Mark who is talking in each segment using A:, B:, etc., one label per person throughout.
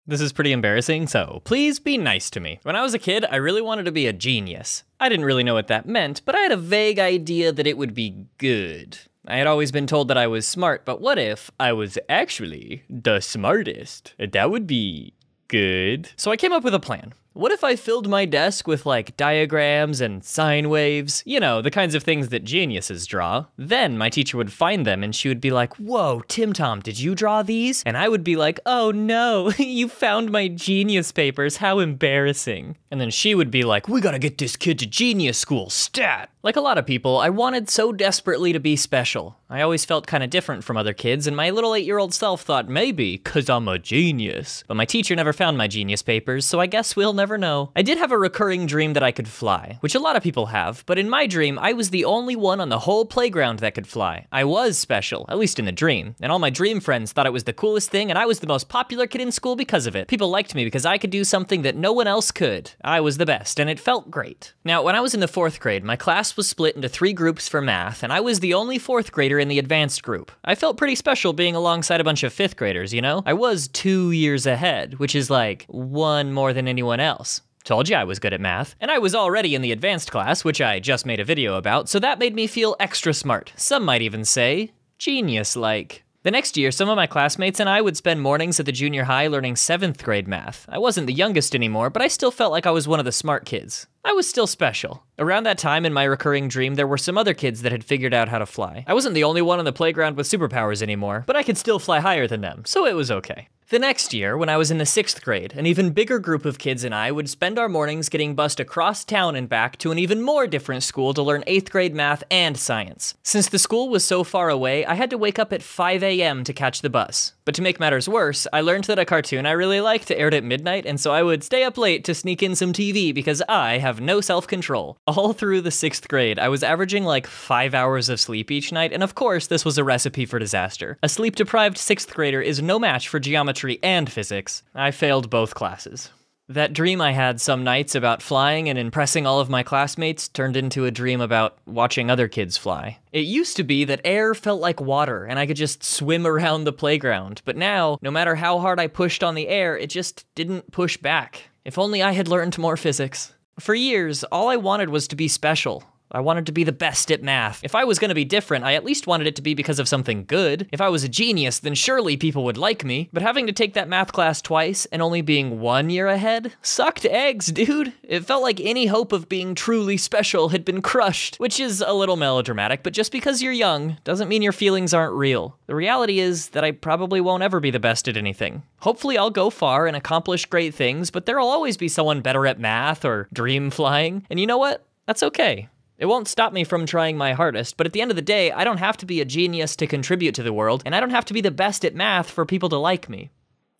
A: This is pretty embarrassing, so please be nice to me. When I was a kid, I really wanted to be a genius. I didn't really know what that meant, but I had a vague idea that it would be good. I had always been told that I was smart, but what if I was actually the smartest? That would be good. So I came up with a plan. What if I filled my desk with like diagrams and sine waves? You know, the kinds of things that geniuses draw. Then my teacher would find them and she would be like, Whoa, Tim Tom, did you draw these? And I would be like, Oh no, you found my genius papers. How embarrassing. And then she would be like, We gotta get this kid to genius school, stat. Like a lot of people, I wanted so desperately to be special. I always felt kind of different from other kids, and my little eight year old self thought maybe, cause I'm a genius. But my teacher never found my genius papers, so I guess we'll never know. I did have a recurring dream that I could fly, which a lot of people have, but in my dream, I was the only one on the whole playground that could fly. I was special, at least in the dream, and all my dream friends thought it was the coolest thing, and I was the most popular kid in school because of it. People liked me because I could do something that no one else could. I was the best, and it felt great. Now, when I was in the fourth grade, my class was split into three groups for math, and I was the only fourth grader in the advanced group. I felt pretty special being alongside a bunch of fifth graders, you know? I was two years ahead, which is like one more than anyone else else. Told you I was good at math, and I was already in the advanced class, which I just made a video about, so that made me feel extra smart. Some might even say, genius-like. The next year, some of my classmates and I would spend mornings at the junior high learning 7th grade math. I wasn't the youngest anymore, but I still felt like I was one of the smart kids. I was still special. Around that time in my recurring dream, there were some other kids that had figured out how to fly. I wasn't the only one on the playground with superpowers anymore, but I could still fly higher than them, so it was okay. The next year, when I was in the sixth grade, an even bigger group of kids and I would spend our mornings getting bused across town and back to an even more different school to learn eighth grade math and science. Since the school was so far away, I had to wake up at 5 a.m. to catch the bus. But to make matters worse, I learned that a cartoon I really liked aired at midnight, and so I would stay up late to sneak in some TV because I have no self control. All through the sixth grade, I was averaging like five hours of sleep each night, and of course, this was a recipe for disaster. A sleep deprived sixth grader is no match for geometry geometry and physics. I failed both classes. That dream I had some nights about flying and impressing all of my classmates turned into a dream about watching other kids fly. It used to be that air felt like water and I could just swim around the playground, but now, no matter how hard I pushed on the air, it just didn't push back. If only I had learned more physics. For years, all I wanted was to be special, I wanted to be the best at math. If I was gonna be different, I at least wanted it to be because of something good. If I was a genius, then surely people would like me. But having to take that math class twice and only being one year ahead sucked eggs, dude. It felt like any hope of being truly special had been crushed, which is a little melodramatic, but just because you're young doesn't mean your feelings aren't real. The reality is that I probably won't ever be the best at anything. Hopefully, I'll go far and accomplish great things, but there'll always be someone better at math or dream flying. And you know what? That's okay. It won't stop me from trying my hardest, but at the end of the day, I don't have to be a genius to contribute to the world, and I don't have to be the best at math for people to like me.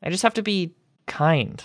A: I just have to be kind.